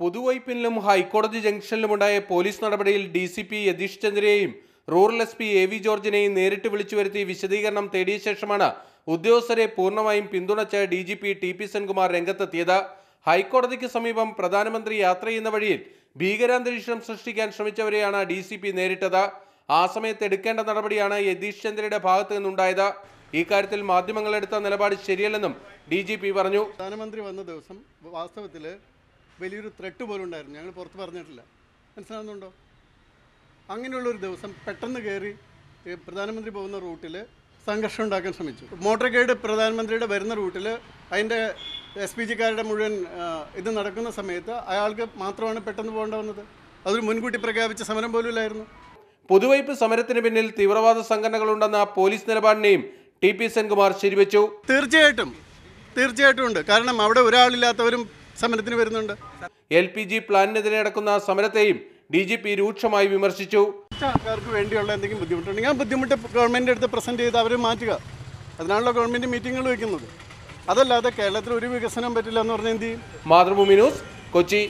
പുതുവൈപ്പിനിലും ഹൈക്കോടതി ജംഗ്ഷനിലുമുണ്ടായ പോലീസ് നടപടിയിൽ ഡി സി പി യതീഷ് ചന്ദ്രയെയും rural S P A V ജോർജിനെയും നേരിട്ട് വിളിച്ചു വരുത്തി വിശദീകരണം തേടിയ ശേഷമാണ് ഉദ്യോഗസ്ഥരെ പൂർണ്ണമായും പിന്തുണച്ച D G P T P Senkumar രംഗത്തെത്തിയത് ഹൈക്കോടതിക്ക് സമീപം പ്രധാനമന്ത്രി യാത്ര ചെയ്യുന്ന വഴിയിൽ ഭീകരാന്തരീക്ഷം സൃഷ്ടിക്കാൻ ശ്രമിച്ചവരെയാണ് ഡി സി പി നേരിട്ടത് ആ സമയത്ത് എടുക്കേണ്ട നടപടിയാണ് യതീഷ് ചന്ദ്രയുടെ ഭാഗത്ത് നിന്നുണ്ടായത് ഇക്കാര്യത്തിൽ മാധ്യമങ്ങൾ എടുത്ത നിലപാട് ശരിയല്ലെന്നും ഡി പറഞ്ഞു പ്രധാനമന്ത്രി വന്ന ദിവസം വാസ്തവത്തിൽ വലിയൊരു ത്രെട്ട് പോലും ഉണ്ടായിരുന്നു ഞങ്ങൾ പുറത്ത് പറഞ്ഞിട്ടില്ല മനസ്സിലാകുന്നുണ്ടോ അങ്ങനെയുള്ളൊരു ദിവസം പെട്ടെന്ന് കയറി പ്രധാനമന്ത്രി പോകുന്ന റൂട്ടിൽ സംഘർഷം ഉണ്ടാക്കാൻ ശ്രമിച്ചു മോട്ടോർ ഗൈഡ് പ്രധാനമന്ത്രിയുടെ വരുന്ന റൂട്ടിൽ അതിൻ്റെ എസ് പി ജിക്കാരുടെ മുഴുവൻ ഇത് നടക്കുന്ന സമയത്ത് അയാൾക്ക് മാത്രമാണ് പെട്ടെന്ന് പോകേണ്ട വന്നത് അതൊരു മുൻകൂട്ടി പ്രഖ്യാപിച്ച സമരം ഇല്ലായിരുന്നു പുതുവൈപ്പ് സമരത്തിന് പിന്നിൽ തീവ്രവാദ സംഘടനകളുണ്ടെന്ന പോലീസ് നിലപാടിനെയും ടി പി സെൻകുമാർ ശരിവെച്ചു തീർച്ചയായിട്ടും തീർച്ചയായിട്ടും ഉണ്ട് കാരണം അവിടെ ഒരാളില്ലാത്തവരും സമരത്തിന് വരുന്നുണ്ട് എൽ പി ജി പ്ലാനിനെതിരെ നടക്കുന്ന സമരത്തെയും ഡി ജി പി രൂക്ഷമായി വിമർശിച്ചു ആൾക്കാർക്ക് വേണ്ടിയുള്ള എന്തെങ്കിലും ബുദ്ധിമുട്ടുണ്ടെങ്കിൽ ആ ബുദ്ധിമുട്ട് ഗവൺമെന്റ് അടുത്ത് പ്രസന്റ് ചെയ്ത് അവരെ മാറ്റുക അതിനാണല്ലോ ഗവൺമെന്റ് മീറ്റിങ്ങുകൾ വയ്ക്കുന്നത് അതല്ലാതെ കേരളത്തിൽ ഒരു വികസനം പറ്റില്ല എന്ന് പറഞ്ഞാൽ എന്ത് ചെയ്യും മാതൃഭൂമി ന്യൂസ് കൊച്ചി